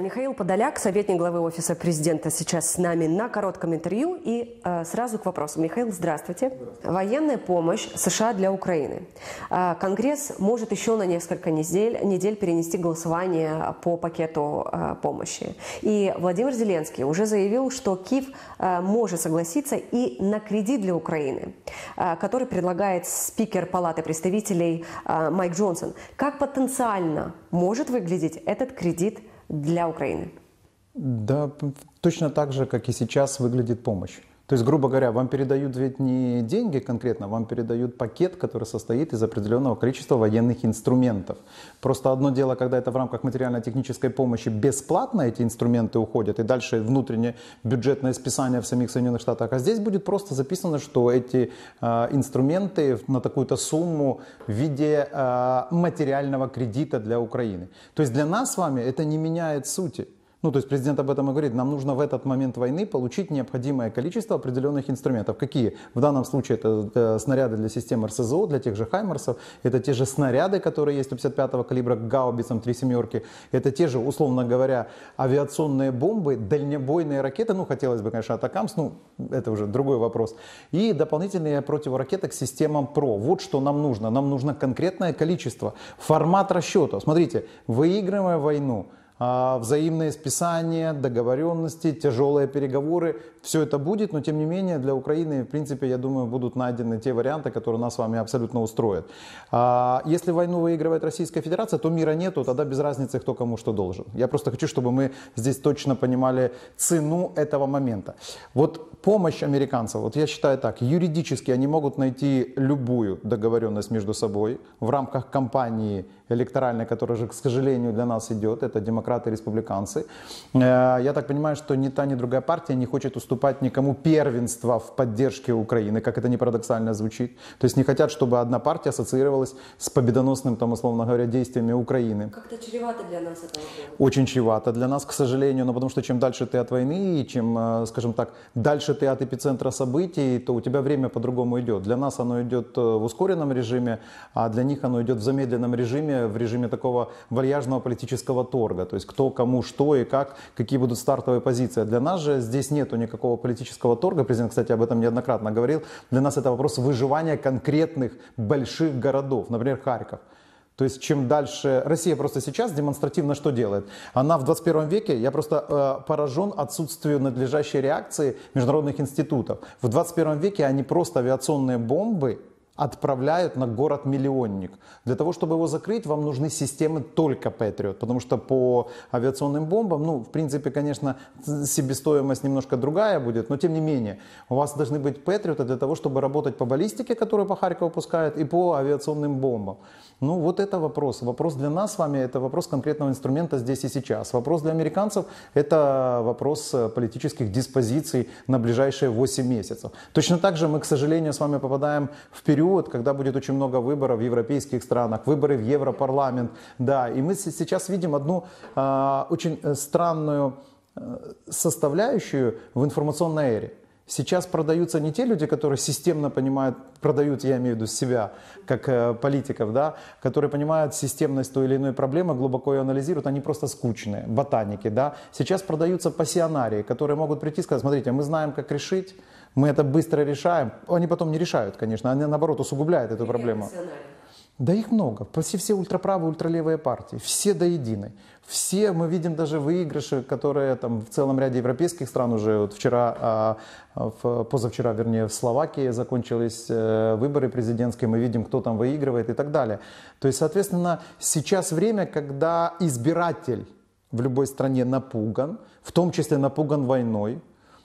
Михаил Подоляк, советник главы Офиса президента, сейчас с нами на коротком интервью. И э, сразу к вопросу. Михаил, здравствуйте. здравствуйте. Военная помощь США для Украины. Э, Конгресс может еще на несколько недель, недель перенести голосование по пакету э, помощи. И Владимир Зеленский уже заявил, что Киев э, может согласиться и на кредит для Украины, э, который предлагает спикер Палаты представителей э, Майк Джонсон. Как потенциально может выглядеть этот кредит – для Украины? Да, точно так же, как и сейчас выглядит помощь. То есть, грубо говоря, вам передают ведь не деньги конкретно, вам передают пакет, который состоит из определенного количества военных инструментов. Просто одно дело, когда это в рамках материально-технической помощи бесплатно эти инструменты уходят, и дальше внутреннее бюджетное списание в самих Соединенных Штатах, а здесь будет просто записано, что эти э, инструменты на такую-то сумму в виде э, материального кредита для Украины. То есть для нас с вами это не меняет сути. Ну, то есть президент об этом и говорит, нам нужно в этот момент войны получить необходимое количество определенных инструментов. Какие? В данном случае это э, снаряды для систем РСЗО, для тех же Хаймерсов, это те же снаряды, которые есть у 55-го калибра гаубицам, три семерки, это те же, условно говоря, авиационные бомбы, дальнобойные ракеты, ну, хотелось бы, конечно, атакамс, ну, это уже другой вопрос, и дополнительные противоракеты к системам ПРО. Вот что нам нужно. Нам нужно конкретное количество, формат расчета. Смотрите, выигрывая войну, а, взаимное списание, договоренности, тяжелые переговоры. Все это будет, но тем не менее для Украины, в принципе, я думаю, будут найдены те варианты, которые нас с вами абсолютно устроят. А, если войну выигрывает Российская Федерация, то мира нету, тогда без разницы, кто кому что должен. Я просто хочу, чтобы мы здесь точно понимали цену этого момента. Вот помощь американцев, вот я считаю так, юридически они могут найти любую договоренность между собой в рамках кампании электоральной, которая же, к сожалению, для нас идет, это демократия демократы и республиканцы. Э, я так понимаю, что ни та, ни другая партия не хочет уступать никому первенство в поддержке Украины, как это не парадоксально звучит. То есть не хотят, чтобы одна партия ассоциировалась с победоносным, там, условно говоря, действиями Украины. Как-то чревато для нас это? Очень чревато для нас, к сожалению, но потому что чем дальше ты от войны, и чем, э, скажем так, дальше ты от эпицентра событий, то у тебя время по-другому идет. Для нас оно идет э, в ускоренном режиме, а для них оно идет в замедленном режиме, в режиме такого вальяжного политического торга то есть кто кому что и как, какие будут стартовые позиции. Для нас же здесь нету никакого политического торга, президент, кстати, об этом неоднократно говорил, для нас это вопрос выживания конкретных больших городов, например, Харьков. То есть чем дальше... Россия просто сейчас демонстративно что делает? Она в 21 веке, я просто э, поражен отсутствием надлежащей реакции международных институтов. В 21 веке они просто авиационные бомбы отправляют на город-миллионник. Для того, чтобы его закрыть, вам нужны системы только Patriot, потому что по авиационным бомбам, ну, в принципе, конечно, себестоимость немножко другая будет, но тем не менее, у вас должны быть Patriot для того, чтобы работать по баллистике, которую по Харькову пускают, и по авиационным бомбам. Ну, вот это вопрос. Вопрос для нас с вами, это вопрос конкретного инструмента здесь и сейчас. Вопрос для американцев, это вопрос э, политических диспозиций на ближайшие 8 месяцев. Точно так же мы, к сожалению, с вами попадаем в период период, когда будет очень много выборов в европейских странах, выборы в Европарламент, да, и мы сейчас видим одну а, э, очень странную э, составляющую в информационной эре. Сейчас продаются не те люди, которые системно понимают, продают, я имею в виду себя, как э, политиков, да, которые понимают системность той или иной проблемы, глубоко ее анализируют, они просто скучные, ботаники, да. Сейчас продаются пассионарии, которые могут прийти и сказать, смотрите, мы знаем, как решить, мы это быстро решаем. Они потом не решают, конечно, они наоборот усугубляют эту проблему. Да их много. Почти все ультраправые, ультралевые партии. Все до единой. Все мы видим даже выигрыши, которые там в целом ряде европейских стран уже вот вчера, а, а, позавчера, вернее, в Словакии закончились э, выборы президентские, мы видим, кто там выигрывает и так далее. То есть, соответственно, сейчас время, когда избиратель в любой стране напуган, в том числе напуган войной,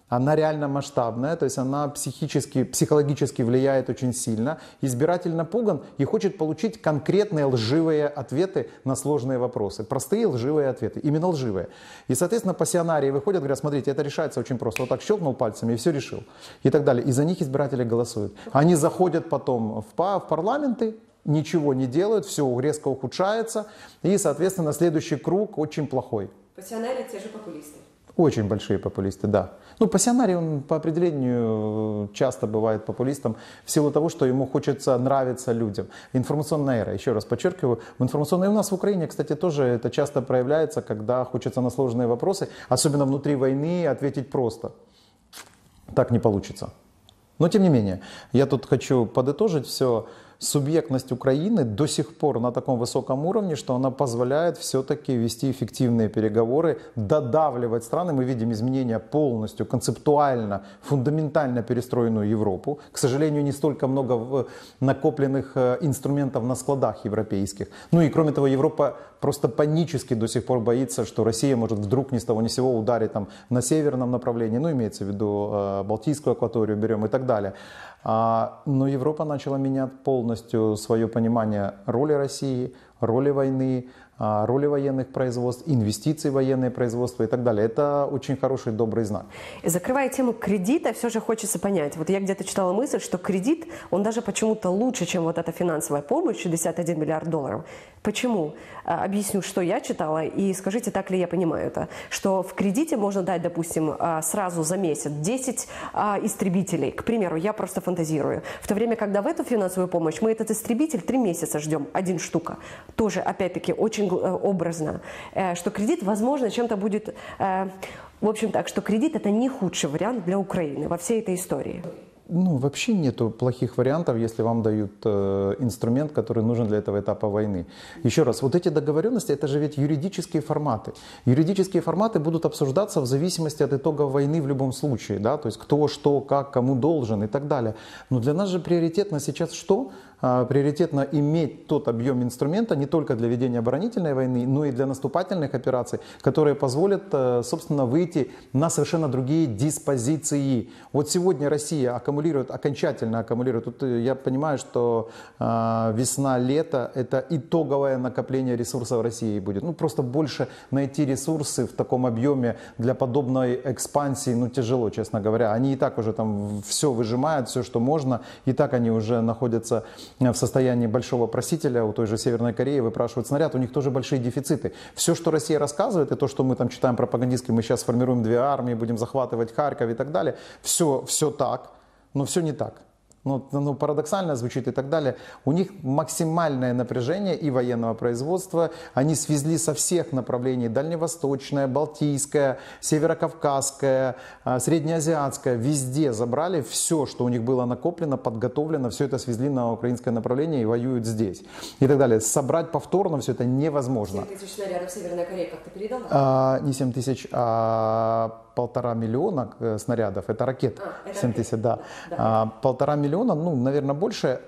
она реально масштабная, то есть она психически, психологически влияет очень сильно, избиратель напуган и хочет получить конкретные лживые ответы на сложные вопросы. Простые лживые ответы, именно лживые. И, соответственно, пассионарии выходят, говорят, смотрите, это решается очень просто. Вот так щелкнул пальцами и все решил. И так далее. И за них избиратели голосуют. Они заходят потом в, в парламенты, ничего не делают, все резко ухудшается. И, соответственно, следующий круг очень плохой. Пассионарии те же популисты. Очень большие популисты, да. Ну, пассионарий, он по определению э, часто бывает популистом в силу того, что ему хочется нравиться людям. Информационная эра, еще раз подчеркиваю, в информационной... у нас в Украине, кстати, тоже это часто проявляется, когда хочется на сложные вопросы, особенно внутри войны, ответить просто. Так не получится. Но тем не менее, я тут хочу подытожить все субъектность Украины до сих пор на таком высоком уровне, что она позволяет все-таки вести эффективные переговоры, додавливать страны. Мы видим изменения полностью, концептуально, фундаментально перестроенную Европу. К сожалению, не столько много накопленных э, инструментов на складах европейских. Ну и кроме того, Европа просто панически до сих пор боится, что Россия может вдруг ни с того ни с сего ударить там, на северном направлении, ну имеется в виду э, Балтийскую акваторию берем и так далее. А, но Европа начала менять полностью свое понимание роли России, роли войны, а, роли военных производств, инвестиции в военное производство и так далее. Это очень хороший, добрый знак. И закрывая тему кредита, все же хочется понять. Вот я где-то читала мысль, что кредит, он даже почему-то лучше, чем вот эта финансовая помощь, 61 миллиард долларов. Почему? А, объясню, что я читала, и скажите, так ли я понимаю это. Что в кредите можно дать, допустим, а, сразу за месяц 10 истребителей. К примеру, я просто фантазирую. В то время, когда в эту финансовую помощь мы этот истребитель 3 месяца ждем, один штука. Тоже, опять-таки, очень очень э, образно, э, что кредит, возможно, чем-то будет... Э, в общем так, что кредит – это не худший вариант для Украины во всей этой истории. Ну, вообще нету плохих вариантов, если вам дают э, инструмент, который нужен для этого этапа войны. Еще раз, вот эти договоренности, это же ведь юридические форматы. Юридические форматы будут обсуждаться в зависимости от итога войны в любом случае, да, то есть кто, что, как, кому должен и так далее. Но для нас же приоритетно сейчас что? А, приоритетно иметь тот объем инструмента не только для ведения оборонительной войны, но и для наступательных операций, которые позволят, э, собственно, выйти на совершенно другие диспозиции. Вот сегодня Россия аккумулирует, окончательно аккумулирует. Тут э, я понимаю, что э, весна-лето – это итоговое накопление ресурсов России будет. Ну, просто больше найти ресурсы в таком объеме для подобной экспансии, ну, тяжело, честно говоря. Они и так уже там все выжимают, все, что можно, и так они уже находятся в состоянии большого просителя, у той же Северной Кореи выпрашивают снаряд, у них тоже большие дефициты. Все, что Россия рассказывает, и то, что мы там читаем пропагандистки, мы сейчас формируем две армии, будем захватывать Харьков и так далее, все, все так, но все не так ну, ну, парадоксально звучит и так далее, у них максимальное напряжение и военного производства, они свезли со всех направлений дальневосточное, балтийское, северокавказское, а, среднеазиатское, везде забрали все, что у них было накоплено, подготовлено, все это свезли на украинское направление и воюют здесь и так далее. Собрать повторно все это невозможно. 7 тысяч снарядов Северная Корея как-то передала? А, не 7 тысяч, а полтора миллиона э, снарядов, это ракет а, 70, да. да. А, полтора миллиона, ну, наверное, больше,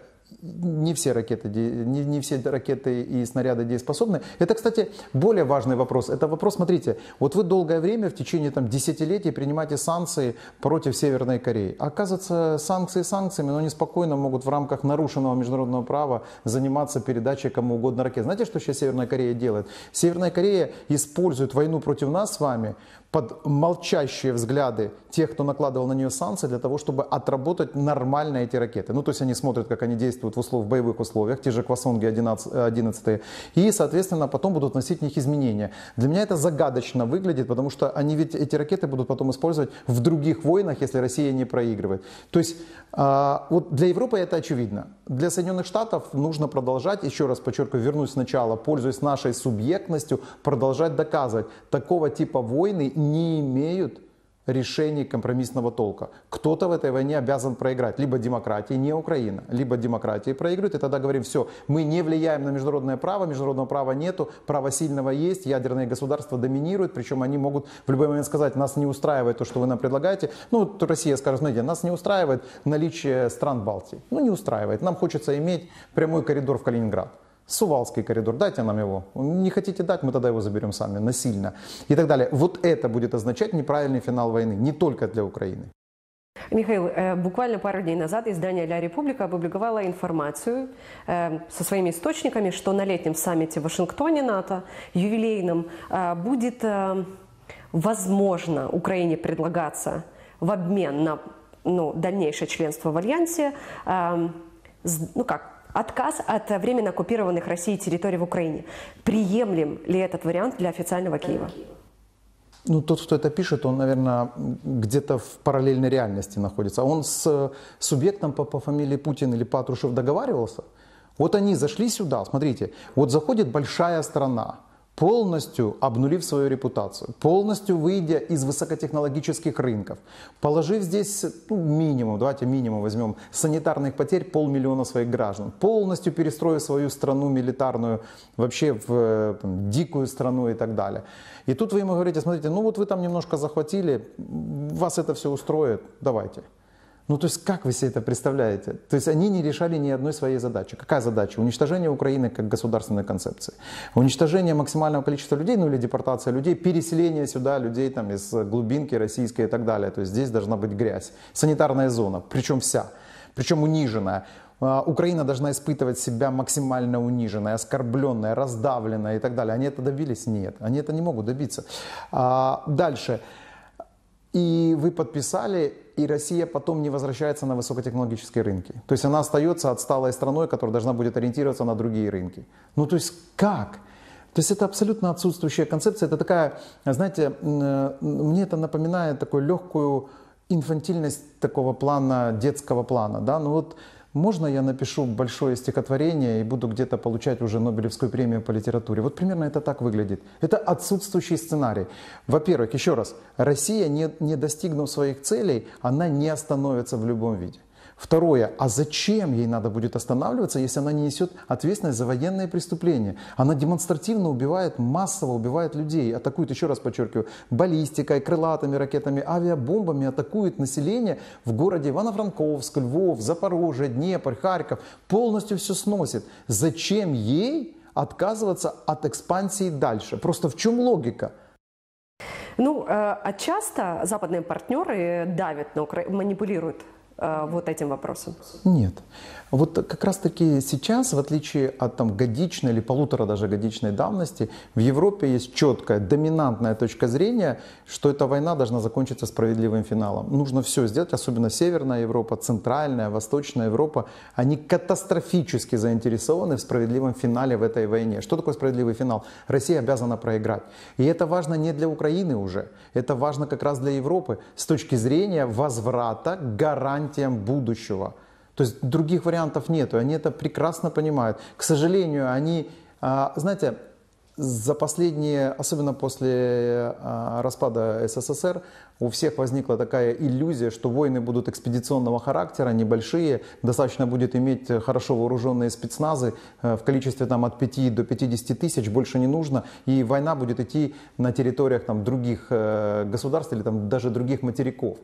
не все ракеты, не, не все ракеты и снаряды дееспособны. Это, кстати, более важный вопрос. Это вопрос, смотрите, вот вы долгое время, в течение там, десятилетий принимаете санкции против Северной Кореи. Оказывается, санкции санкциями, но они спокойно могут в рамках нарушенного международного права заниматься передачей кому угодно ракет. Знаете, что сейчас Северная Корея делает? Северная Корея использует войну против нас с вами под молчащие взгляды тех, кто накладывал на нее санкции, для того, чтобы отработать нормально эти ракеты. Ну, то есть они смотрят, как они действуют в, услов, в боевых условиях, те же Квасонги 11, и, соответственно, потом будут носить в них изменения. Для меня это загадочно выглядит, потому что они ведь эти ракеты будут потом использовать в других войнах, если Россия не проигрывает. То есть э, вот для Европы это очевидно. Для Соединенных Штатов нужно продолжать, еще раз подчеркиваю, вернусь сначала, пользуясь нашей субъектностью, продолжать доказывать, такого типа войны не имеют решений компромиссного толка. Кто-то в этой войне обязан проиграть. Либо демократии, не Украина, либо демократии проиграют. И тогда говорим, все, мы не влияем на международное право, международного права нету, право сильного есть, ядерные государства доминируют, причем они могут в любой момент сказать, нас не устраивает то, что вы нам предлагаете. Ну, Россия скажет, знаете, нас не устраивает наличие стран Балтии. Ну, не устраивает. Нам хочется иметь прямой коридор в Калининград. Сувалский коридор, дайте нам его. Не хотите дать, мы тогда его заберем сами, насильно. И так далее. Вот это будет означать неправильный финал войны, не только для Украины. Михаил, э, буквально пару дней назад издание «Ля Република» опубликовало информацию э, со своими источниками, что на летнем саммите в Вашингтоне НАТО, юбилейном, э, будет, возможно, Украине предлагаться в обмен на ну, дальнейшее членство в Альянсе, ну как, отказ от временно оккупированных Россией территорий в Украине. Приемлем ли этот вариант для официального Киева? Ну, тот, кто это пишет, он, наверное, где-то в параллельной реальности находится. Он с субъектом по, по фамилии Путин или Патрушев договаривался? Вот они зашли сюда, смотрите, вот заходит большая страна, полностью обнулив свою репутацию, полностью выйдя из высокотехнологических рынков, положив здесь ну, минимум, давайте минимум возьмем, санитарных потерь полмиллиона своих граждан, полностью перестроив свою страну милитарную, вообще в э, там, дикую страну и так далее. И тут вы ему говорите, смотрите, ну вот вы там немножко захватили, вас это все устроит, давайте. Ну, то есть, как вы себе это представляете? То есть, они не решали ни одной своей задачи. Какая задача? Уничтожение Украины как государственной концепции. Уничтожение максимального количества людей, ну или депортация людей, переселение сюда людей там из глубинки российской и так далее. То есть, здесь должна быть грязь. Санитарная зона, причем вся, причем униженная. А, Украина должна испытывать себя максимально униженной, оскорбленной, раздавленной и так далее. Они это добились? Нет. Они это не могут добиться. А, дальше. И вы подписали и Россия потом не возвращается на высокотехнологические рынки. То есть она остается отсталой страной, которая должна будет ориентироваться на другие рынки. Ну то есть как? То есть это абсолютно отсутствующая концепция. Это такая, знаете, э, мне это напоминает такую легкую инфантильность такого плана, детского плана. Да? Ну вот можно я напишу большое стихотворение и буду где-то получать уже Нобелевскую премию по литературе? Вот примерно это так выглядит. Это отсутствующий сценарий. Во-первых, еще раз, Россия, не, не достигнув своих целей, она не остановится в любом виде. Второе, а зачем ей надо будет останавливаться, если она не несет ответственность за военные преступления? Она демонстративно убивает, массово убивает людей, атакует, еще раз подчеркиваю, баллистикой, крылатыми ракетами, авиабомбами, атакует население в городе Ивано-Франковск, Львов, Запорожье, Днепр, Харьков, полностью все сносит. Зачем ей отказываться от экспансии дальше? Просто в чем логика? Ну, э, а часто западные партнеры давят на Украину, манипулируют Э, вот этим вопросом? Нет. Вот как раз-таки сейчас, в отличие от там, годичной или полутора даже годичной давности, в Европе есть четкая, доминантная точка зрения, что эта война должна закончиться справедливым финалом. Нужно все сделать, особенно Северная Европа, Центральная, Восточная Европа. Они катастрофически заинтересованы в справедливом финале в этой войне. Что такое справедливый финал? Россия обязана проиграть. И это важно не для Украины уже, это важно как раз для Европы с точки зрения возврата гарантий гарантиям будущего. То есть других вариантов нет, и они это прекрасно понимают. К сожалению, они, а, знаете, за последние, особенно после а, распада СССР, у всех возникла такая иллюзия, что войны будут экспедиционного характера, небольшие, достаточно будет иметь хорошо вооруженные спецназы э, в количестве там, от 5 до 50 тысяч, больше не нужно, и война будет идти на территориях там, других э, государств или там, даже других материков.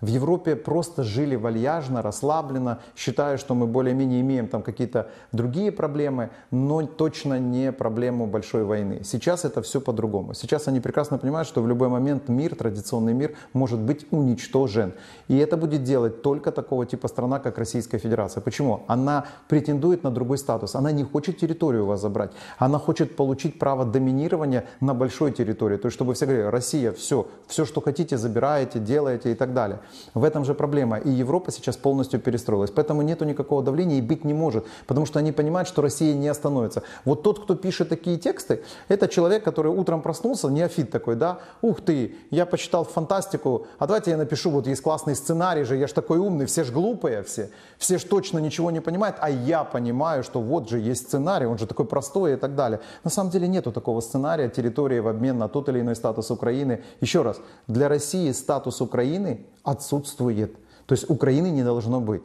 В Европе просто жили вальяжно, расслабленно, считая, что мы более-менее имеем там какие-то другие проблемы, но точно не проблему большой войны. Сейчас это все по-другому. Сейчас они прекрасно понимают, что в любой момент мир, традиционный мир, может быть уничтожен. И это будет делать только такого типа страна, как Российская Федерация. Почему? Она претендует на другой статус. Она не хочет территорию у вас забрать. Она хочет получить право доминирования на большой территории. То есть, чтобы все говорили, Россия, все, все, что хотите, забираете, делаете и так далее. В этом же проблема. И Европа сейчас полностью перестроилась. Поэтому нету никакого давления и быть не может. Потому что они понимают, что Россия не остановится. Вот тот, кто пишет такие тексты, это человек, который утром проснулся, неофит такой, да, ух ты, я почитал фантастику, а давайте я напишу, вот есть классный сценарий же, я же такой умный, все же глупые все, все же точно ничего не понимают, а я понимаю, что вот же есть сценарий, он же такой простой и так далее. На самом деле нету такого сценария территории в обмен на тот или иной статус Украины. Еще раз, для России статус Украины от отсутствует. То есть Украины не должно быть.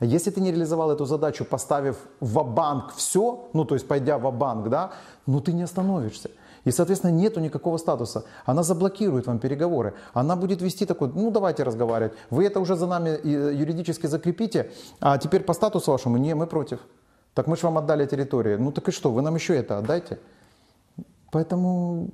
Если ты не реализовал эту задачу, поставив в банк все, ну то есть пойдя в банк да, ну ты не остановишься. И, соответственно, нету никакого статуса. Она заблокирует вам переговоры. Она будет вести такой, ну давайте разговаривать. Вы это уже за нами э, юридически закрепите, а теперь по статусу вашему, не, мы против. Так мы же вам отдали территорию. Ну так и что, вы нам еще это отдайте. Поэтому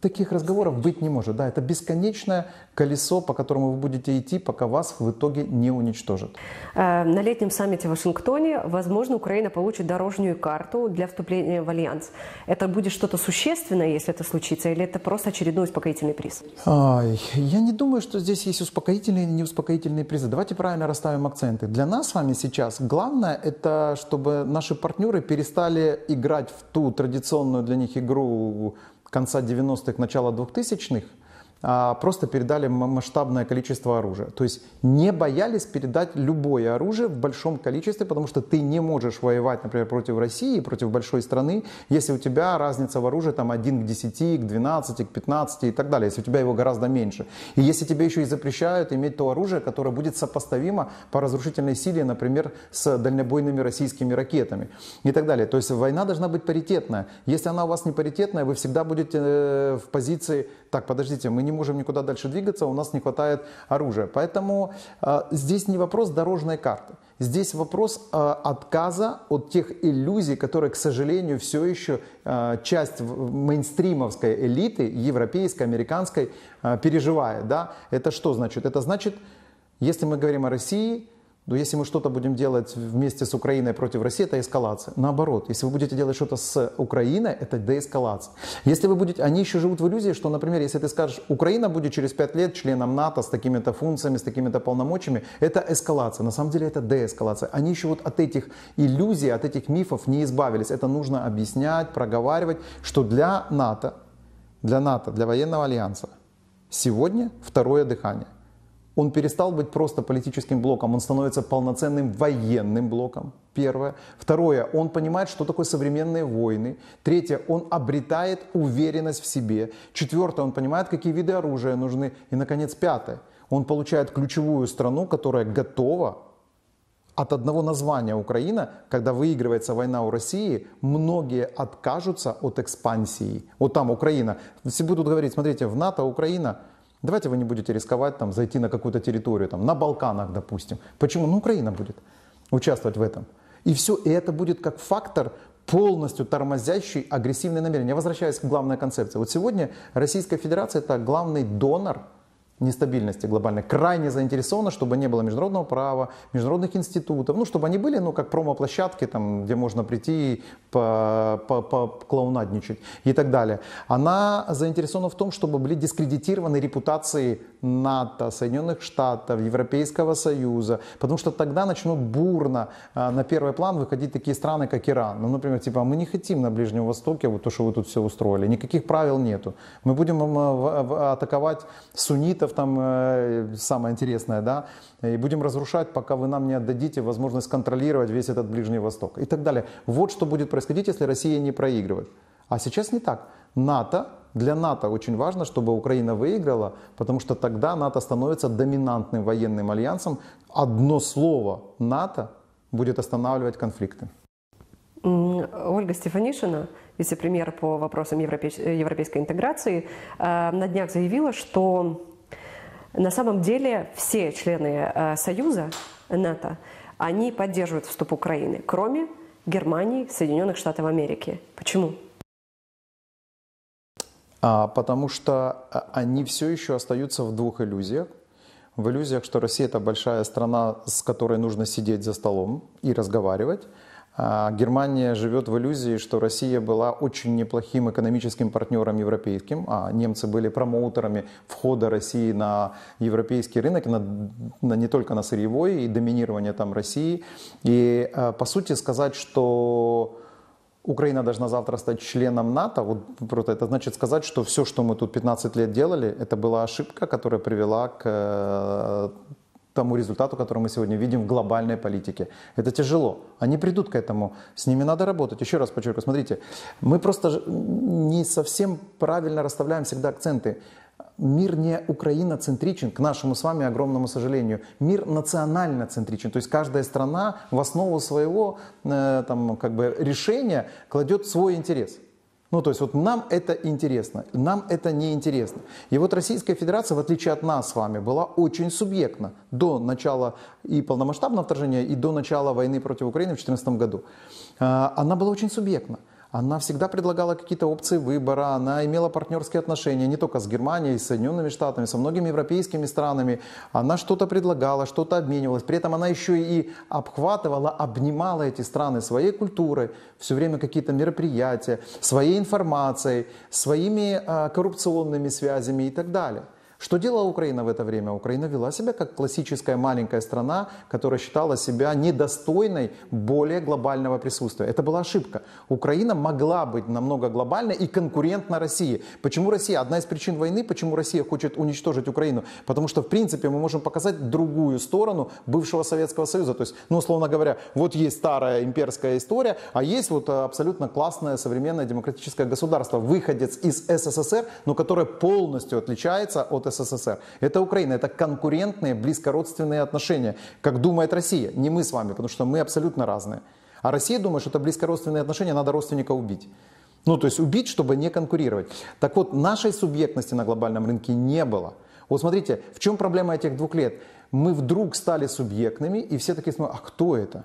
таких разговоров быть не может. Да, это бесконечное колесо, по которому вы будете идти, пока вас в итоге не уничтожат. Э, на летнем саммите в Вашингтоне, возможно, Украина получит дорожную карту для вступления в Альянс. Это будет что-то существенное, если это случится, или это просто очередной успокоительный приз? Ай, я не думаю, что здесь есть успокоительные или неуспокоительные призы. Давайте правильно расставим акценты. Для нас с вами сейчас главное, это чтобы наши партнеры перестали играть в ту традиционную для них игру конца 90-х, начала 2000-х, а, просто передали масштабное количество оружия. То есть не боялись передать любое оружие в большом количестве, потому что ты не можешь воевать, например, против России, против большой страны, если у тебя разница в оружии там 1 к 10, к 12, к 15 и так далее, если у тебя его гораздо меньше. И если тебе еще и запрещают иметь то оружие, которое будет сопоставимо по разрушительной силе, например, с дальнобойными российскими ракетами и так далее. То есть война должна быть паритетная. Если она у вас не паритетная, вы всегда будете э, в позиции, так, подождите, мы не не можем никуда дальше двигаться, у нас не хватает оружия. Поэтому э, здесь не вопрос дорожной карты. Здесь вопрос э, отказа от тех иллюзий, которые, к сожалению, все еще э, часть мейнстримовской элиты, европейской, американской, э, переживает. Да? Это что значит? Это значит, если мы говорим о России, но если мы что-то будем делать вместе с Украиной против России, это эскалация. Наоборот, если вы будете делать что-то с Украиной, это деэскалация. Если вы будете, они еще живут в иллюзии, что, например, если ты скажешь, Украина будет через 5 лет членом НАТО с такими-то функциями, с такими-то полномочиями, это эскалация. На самом деле это деэскалация. Они еще вот от этих иллюзий, от этих мифов не избавились. Это нужно объяснять, проговаривать, что для НАТО, для НАТО, для военного альянса сегодня второе дыхание. Он перестал быть просто политическим блоком, он становится полноценным военным блоком. Первое. Второе. Он понимает, что такое современные войны. Третье. Он обретает уверенность в себе. Четвертое. Он понимает, какие виды оружия нужны. И, наконец, пятое. Он получает ключевую страну, которая готова от одного названия Украина, когда выигрывается война у России, многие откажутся от экспансии. Вот там Украина. Все будут говорить, смотрите, в НАТО Украина Давайте вы не будете рисковать там, зайти на какую-то территорию, там, на Балканах, допустим. Почему? Ну, Украина будет участвовать в этом. И все, и это будет как фактор, полностью тормозящий агрессивные намерения. Я возвращаюсь к главной концепции. Вот сегодня Российская Федерация – это главный донор – нестабильности глобальной крайне заинтересована, чтобы не было международного права, международных институтов, ну, чтобы они были, ну, как промо-площадки, там, где можно прийти и поклоунадничать и так далее. Она заинтересована в том, чтобы были дискредитированы репутации НАТО, Соединенных Штатов, Европейского Союза, потому что тогда начнут бурно э, на первый план выходить такие страны, как Иран. Ну, например, типа, «А мы не хотим на Ближнем Востоке вот то, что вы тут все устроили, никаких правил нету. Мы будем э, атаковать суннитов, моментов там э, самое интересное, да, и будем разрушать, пока вы нам не отдадите возможность контролировать весь этот Ближний Восток и так далее. Вот что будет происходить, если Россия не проигрывает. А сейчас не так. НАТО, для НАТО очень важно, чтобы Украина выиграла, потому что тогда НАТО становится доминантным военным альянсом. Одно слово НАТО будет останавливать конфликты. Ольга Стефанишина, вице-премьер по вопросам европейской интеграции, э, на днях заявила, что на самом деле все члены э, Союза НАТО, они поддерживают вступ Украины, кроме Германии, Соединенных Штатов Америки. Почему? А, потому что а, они все еще остаются в двух иллюзиях. В иллюзиях, что Россия это большая страна, с которой нужно сидеть за столом и разговаривать, а, Германия живет в иллюзии, что Россия была очень неплохим экономическим партнером европейским, а немцы были промоутерами входа России на европейский рынок, на, на, не только на сырьевой, и доминирование там России. И а, по сути сказать, что Украина должна завтра стать членом НАТО, вот просто это значит сказать, что все, что мы тут 15 лет делали, это была ошибка, которая привела к э, тому результату, который мы сегодня видим в глобальной политике. Это тяжело. Они придут к этому. С ними надо работать. Еще раз подчеркиваю, смотрите, мы просто не совсем правильно расставляем всегда акценты. Мир не украиноцентричен, к нашему с вами огромному сожалению. Мир национально центричен. То есть каждая страна в основу своего э, там, как бы, решения кладет свой интерес. Ну, то есть вот нам это интересно, нам это не интересно. И вот Российская Федерация, в отличие от нас с вами, была очень субъектна до начала и полномасштабного вторжения, и до начала войны против Украины в 2014 году. А, она была очень субъектна она всегда предлагала какие-то опции выбора, она имела партнерские отношения не только с Германией, с Соединенными Штатами, со многими европейскими странами. Она что-то предлагала, что-то обменивалась. При этом она еще и обхватывала, обнимала эти страны своей культурой, все время какие-то мероприятия, своей информацией, своими а, коррупционными связями и так далее. Что делала Украина в это время? Украина вела себя как классическая маленькая страна, которая считала себя недостойной более глобального присутствия. Это была ошибка. Украина могла быть намного глобальной и конкурентна России. Почему Россия? Одна из причин войны, почему Россия хочет уничтожить Украину. Потому что, в принципе, мы можем показать другую сторону бывшего Советского Союза. То есть, ну, условно говоря, вот есть старая имперская история, а есть вот э, абсолютно классное современное демократическое государство, выходец из СССР, но которое полностью отличается от СССР. Это Украина, это конкурентные, близкородственные отношения, как думает Россия, не мы с вами, потому что мы абсолютно разные. А Россия думает, что это близкородственные отношения, надо родственника убить. Ну, то есть убить, чтобы не конкурировать. Так вот, нашей субъектности на глобальном рынке не было. Вот смотрите, в чем проблема этих двух лет? Мы вдруг стали субъектными, и все такие смотрят, а кто это?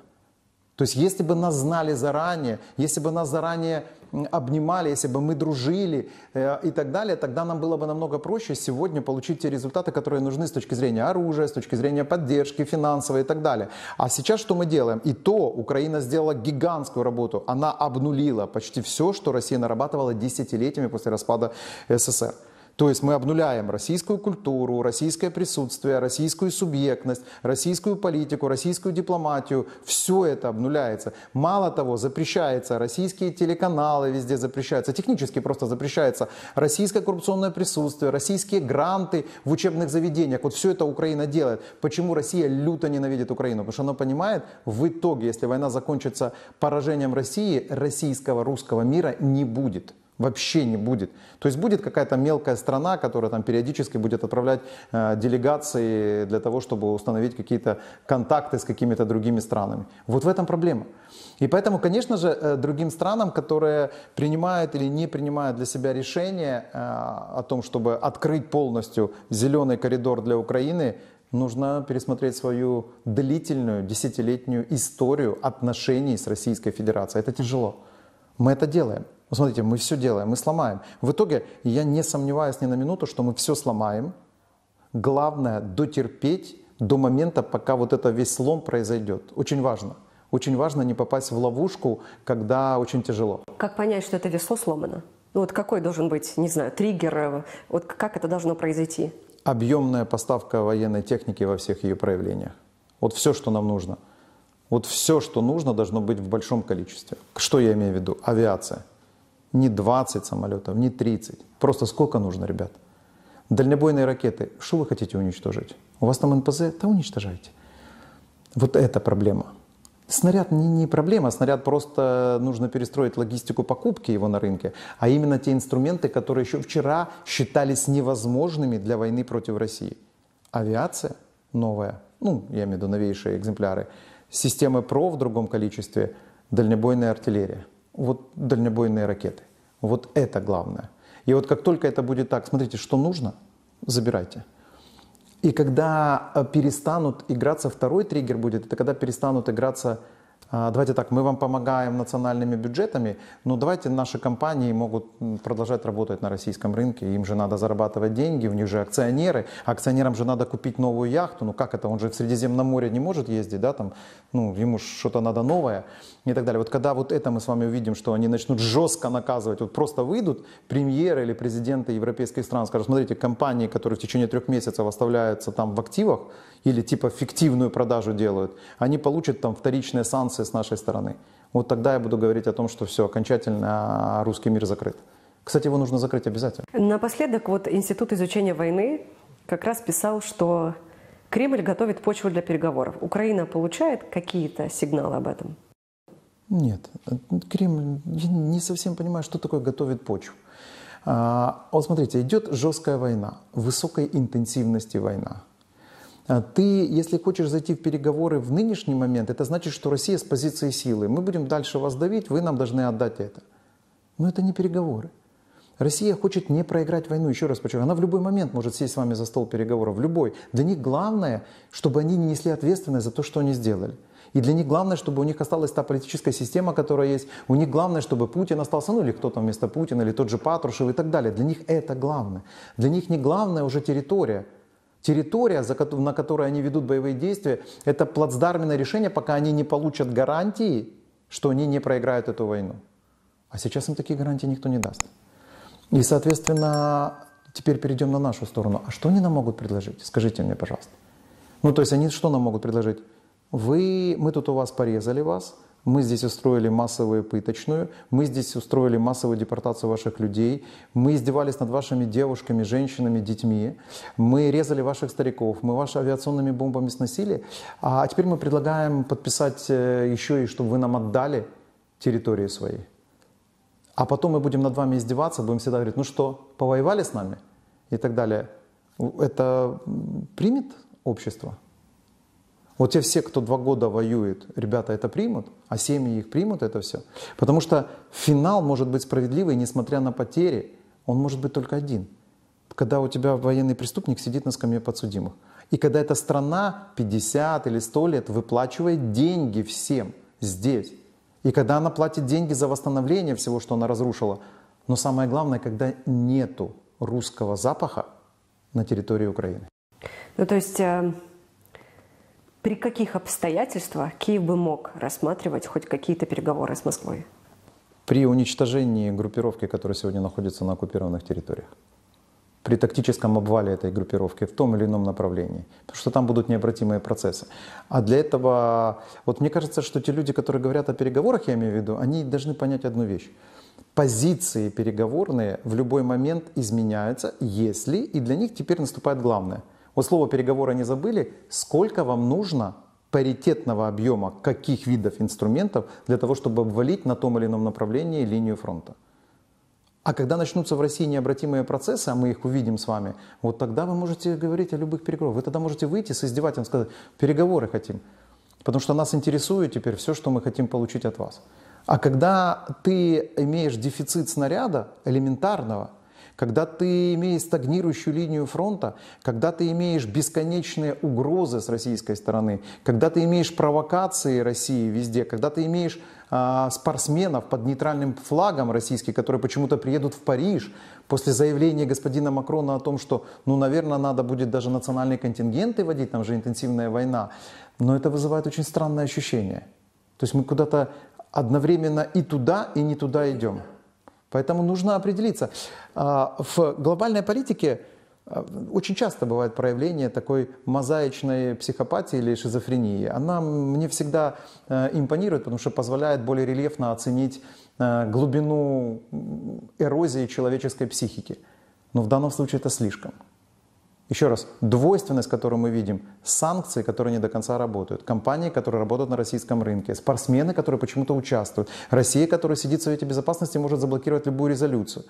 То есть если бы нас знали заранее, если бы нас заранее обнимали, если бы мы дружили э, и так далее, тогда нам было бы намного проще сегодня получить те результаты, которые нужны с точки зрения оружия, с точки зрения поддержки финансовой и так далее. А сейчас что мы делаем? И то Украина сделала гигантскую работу. Она обнулила почти все, что Россия нарабатывала десятилетиями после распада э, СССР. То есть мы обнуляем российскую культуру, российское присутствие, российскую субъектность, российскую политику, российскую дипломатию. Все это обнуляется. Мало того, запрещается российские телеканалы везде запрещаются. Технически просто запрещается российское коррупционное присутствие, российские гранты в учебных заведениях. Вот все это Украина делает. Почему Россия люто ненавидит Украину? Потому что она понимает, в итоге, если война закончится поражением России, российского русского мира не будет. Вообще не будет. То есть будет какая-то мелкая страна, которая там периодически будет отправлять э, делегации для того, чтобы установить какие-то контакты с какими-то другими странами. Вот в этом проблема. И поэтому, конечно же, э, другим странам, которые принимают или не принимают для себя решение э, о том, чтобы открыть полностью зеленый коридор для Украины, нужно пересмотреть свою длительную десятилетнюю историю отношений с Российской Федерацией. Это тяжело. Мы это делаем. Ну, смотрите, мы все делаем, мы сломаем. В итоге, я не сомневаюсь ни на минуту, что мы все сломаем. Главное дотерпеть до момента, пока вот это весь слом произойдет. Очень важно. Очень важно не попасть в ловушку, когда очень тяжело. Как понять, что это весло сломано? Ну, вот какой должен быть, не знаю, триггер? Э, вот как это должно произойти? Объемная поставка военной техники во всех ее проявлениях. Вот все, что нам нужно. Вот все, что нужно, должно быть в большом количестве. Что я имею в виду? Авиация не 20 самолетов, не 30. Просто сколько нужно, ребят? Дальнобойные ракеты, что вы хотите уничтожить? У вас там НПЗ? Да уничтожайте. Вот это проблема. Снаряд не, не проблема, снаряд просто нужно перестроить логистику покупки его на рынке, а именно те инструменты, которые еще вчера считались невозможными для войны против России. Авиация новая, ну, я имею в виду новейшие экземпляры, системы ПРО в другом количестве, дальнобойная артиллерия вот дальнобойные ракеты. Вот это главное. И вот как только это будет так, смотрите, что нужно, забирайте. И когда э, перестанут играться, второй триггер будет, это когда перестанут играться а, давайте так, мы вам помогаем национальными бюджетами, но давайте наши компании могут продолжать работать на российском рынке, им же надо зарабатывать деньги, у них же акционеры, акционерам же надо купить новую яхту, ну как это, он же в Средиземном море не может ездить, да, там, ну ему что-то надо новое и так далее. Вот когда вот это мы с вами увидим, что они начнут жестко наказывать, вот просто выйдут премьеры или президенты европейских стран, скажут, смотрите, компании, которые в течение трех месяцев оставляются там в активах или типа фиктивную продажу делают, они получат там вторичные санкции санкции с нашей стороны. Вот тогда я буду говорить о том, что все, окончательно а, русский мир закрыт. Кстати, его нужно закрыть обязательно. Напоследок, вот Институт изучения войны как раз писал, что Кремль готовит почву для переговоров. Украина получает какие-то сигналы об этом? Нет, Кремль, не совсем понимает, что такое готовит почву. А, вот смотрите, идет жесткая война, высокой интенсивности война. А, ты, если хочешь зайти в переговоры в нынешний момент, это значит, что Россия с позиции силы. Мы будем дальше вас давить, вы нам должны отдать это. Но это не переговоры. Россия хочет не проиграть войну, еще раз подчеркну. Она в любой момент может сесть с вами за стол переговоров, в любой. Для них главное, чтобы они не несли ответственность за то, что они сделали. И для них главное, чтобы у них осталась та политическая система, которая есть. У них главное, чтобы Путин остался, ну или кто там вместо Путина, или тот же Патрушев и так далее. Для них это главное. Для них не главное уже территория территория, на которой они ведут боевые действия, это плацдарменное решение, пока они не получат гарантии, что они не проиграют эту войну. А сейчас им такие гарантии никто не даст. И, соответственно, теперь перейдем на нашу сторону. А что они нам могут предложить? Скажите мне, пожалуйста. Ну, то есть они что нам могут предложить? Вы, мы тут у вас порезали вас, мы здесь устроили массовую пыточную, мы здесь устроили массовую депортацию ваших людей, мы издевались над вашими девушками, женщинами, детьми, мы резали ваших стариков, мы ваши авиационными бомбами сносили, а теперь мы предлагаем подписать э, еще и, чтобы вы нам отдали территории свои. А потом мы будем над вами издеваться, будем всегда говорить, ну что, повоевали с нами? И так далее. Это примет общество? Вот те все, кто два года воюет, ребята это примут, а семьи их примут это все. Потому что финал может быть справедливый, несмотря на потери, он может быть только один. Когда у тебя военный преступник сидит на скамье подсудимых. И когда эта страна 50 или 100 лет выплачивает деньги всем здесь. И когда она платит деньги за восстановление всего, что она разрушила. Но самое главное, когда нету русского запаха на территории Украины. Ну то есть э, при каких обстоятельствах Киев бы мог рассматривать хоть какие-то переговоры с Москвой? При уничтожении группировки, которая сегодня находится на оккупированных территориях. При тактическом обвале этой группировки в том или ином направлении. Потому что там будут необратимые процессы. А для этого, вот мне кажется, что те люди, которые говорят о переговорах, я имею в виду, они должны понять одну вещь позиции переговорные в любой момент изменяются, если и для них теперь наступает главное. Вот слово переговора не забыли. Сколько вам нужно паритетного объема каких видов инструментов для того, чтобы обвалить на том или ином направлении линию фронта? А когда начнутся в России необратимые процессы, а мы их увидим с вами, вот тогда вы можете говорить о любых переговорах. Вы тогда можете выйти с издевателем сказать, переговоры хотим. Потому что нас интересует теперь все, что мы хотим получить от вас. А когда ты имеешь дефицит снаряда элементарного – когда ты имеешь стагнирующую линию фронта, когда ты имеешь бесконечные угрозы с российской стороны, когда ты имеешь провокации России везде, когда ты имеешь э, спортсменов под нейтральным флагом российский, которые почему-то приедут в Париж после заявления господина Макрона о том, что, ну, наверное, надо будет даже национальные контингенты вводить, там же интенсивная война, но это вызывает очень странное ощущение. То есть мы куда-то одновременно и туда, и не туда идем. Поэтому нужно определиться. А, в глобальной политике а, очень часто бывает проявление такой мозаичной психопатии или шизофрении. Она мне всегда э, импонирует, потому что позволяет более рельефно оценить э, глубину эрозии человеческой психики. Но в данном случае это слишком. Еще раз, двойственность, которую мы видим, санкции, которые не до конца работают, компании, которые работают на российском рынке, спортсмены, которые почему-то участвуют, Россия, которая сидит в Совете Безопасности, может заблокировать любую резолюцию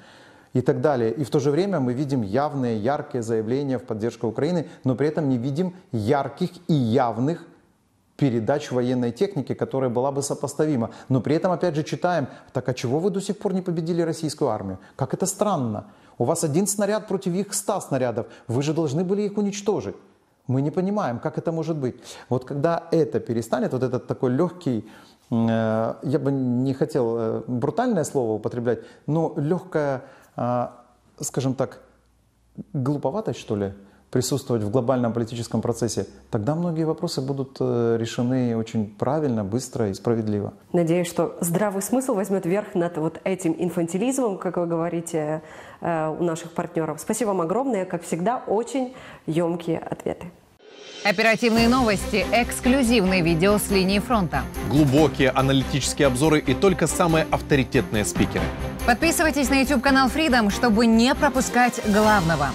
и так далее. И в то же время мы видим явные, яркие заявления в поддержку Украины, но при этом не видим ярких и явных передач военной техники, которая была бы сопоставима. Но при этом, опять же, читаем, так а чего вы до сих пор не победили российскую армию? Как это странно. У вас один снаряд против их ста снарядов. Вы же должны были их уничтожить. Мы не понимаем, как это может быть. Вот когда это перестанет, вот этот такой легкий, э, я бы не хотел э, брутальное слово употреблять, но легкая, э, скажем так, глуповатость, что ли, присутствовать в глобальном политическом процессе, тогда многие вопросы будут э, решены очень правильно, быстро и справедливо. Надеюсь, что здравый смысл возьмет верх над вот этим инфантилизмом, как вы говорите, э, у наших партнеров. Спасибо вам огромное. Как всегда, очень емкие ответы. Оперативные новости, эксклюзивные видео с линии фронта. Глубокие аналитические обзоры и только самые авторитетные спикеры. Подписывайтесь на YouTube-канал Freedom, чтобы не пропускать главного.